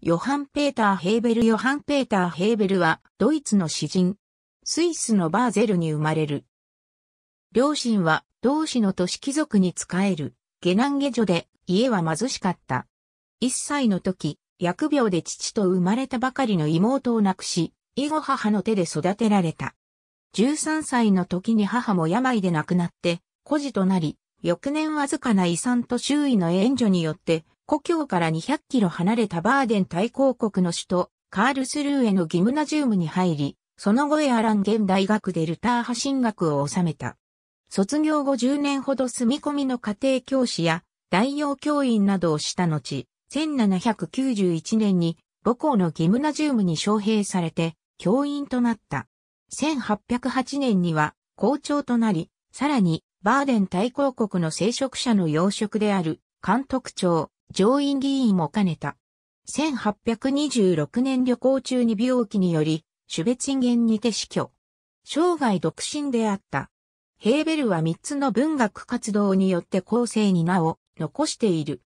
ヨハン・ペーター・ヘーベル・ヨハン・ペーター・ヘーベルは、ドイツの詩人。スイスのバーゼルに生まれる。両親は、同志の都市貴族に仕える、下男・下女で、家は貧しかった。一歳の時、疫病で父と生まれたばかりの妹を亡くし、以後母の手で育てられた。13歳の時に母も病で亡くなって、孤児となり、翌年わずかな遺産と周囲の援助によって、故郷から200キロ離れたバーデン大公国の首都、カールスルーへのギムナジウムに入り、その後エアランゲン大学でルター派進学を収めた。卒業後10年ほど住み込みの家庭教師や代用教員などをした後、1791年に母校のギムナジウムに招聘されて教員となった。1808年には校長となり、さらにバーデン大公国の聖職者の要職である監督長、上院議員も兼ねた。1826年旅行中に病気により、種別人間にて死去。生涯独身であった。ヘーベルは三つの文学活動によって後世に名を残している。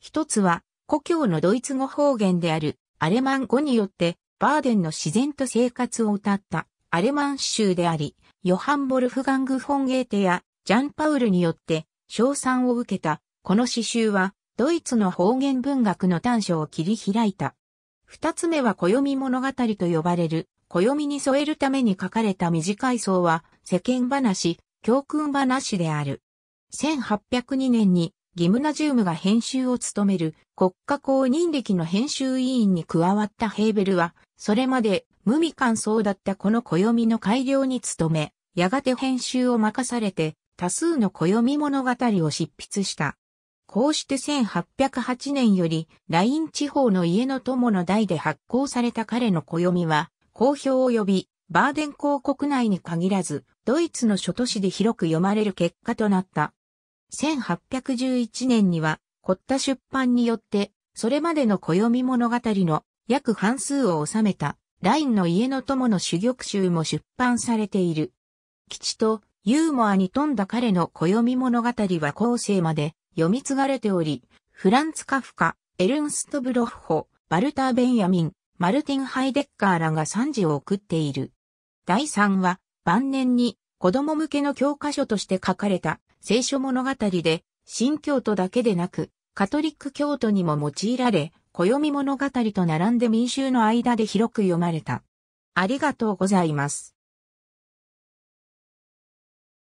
一つは、故郷のドイツ語方言であるアレマン語によって、バーデンの自然と生活を歌ったアレマン詩集であり、ヨハン・ボルフガング・フォンゲーテやジャン・パウルによって称賛を受けた、この詩集はドイツの方言文学の短所を切り開いた。二つ目は暦物語と呼ばれる、暦に添えるために書かれた短い層は、世間話、教訓話である。1802年に、ギムナジウムが編集を務める国家公認歴の編集委員に加わったヘーベルは、それまで無味感想だったこの暦の改良に努め、やがて編集を任されて多数の暦物語を執筆した。こうして1808年より、ライン地方の家の友の代で発行された彼の暦は、好評を呼び、バーデン公国内に限らず、ドイツの諸都市で広く読まれる結果となった。1811年には、凝った出版によって、それまでの暦物語の約半数を収めた、ラインの家の友の主玉集も出版されている。基地とユーモアに富んだ彼の暦物語は後世まで読み継がれており、フランツ・カフカ、エルンスト・ブロッホ、バルター・ベンヤミン、マルティン・ハイデッカーらが賛辞を送っている。第3は、晩年に子供向けの教科書として書かれた聖書物語で、新教徒だけでなく、カトリック教徒にも用いられ、暦物語と並んで民衆の間で広く読まれた。ありがとうございます。